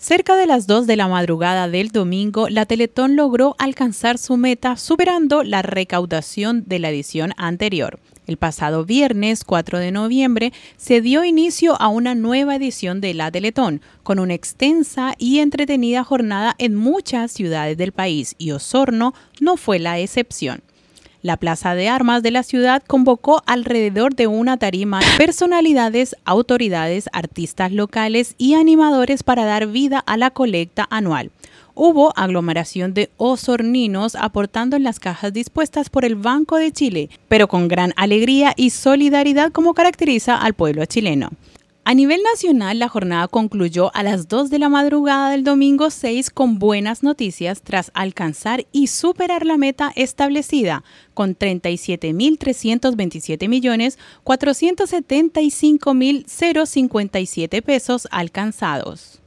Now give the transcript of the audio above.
Cerca de las 2 de la madrugada del domingo, la Teletón logró alcanzar su meta superando la recaudación de la edición anterior. El pasado viernes 4 de noviembre se dio inicio a una nueva edición de la Teletón, con una extensa y entretenida jornada en muchas ciudades del país y Osorno no fue la excepción. La Plaza de Armas de la ciudad convocó alrededor de una tarima personalidades, autoridades, artistas locales y animadores para dar vida a la colecta anual. Hubo aglomeración de osorninos aportando en las cajas dispuestas por el Banco de Chile, pero con gran alegría y solidaridad como caracteriza al pueblo chileno. A nivel nacional, la jornada concluyó a las 2 de la madrugada del domingo 6 con buenas noticias tras alcanzar y superar la meta establecida con 37.327.475.057 pesos alcanzados.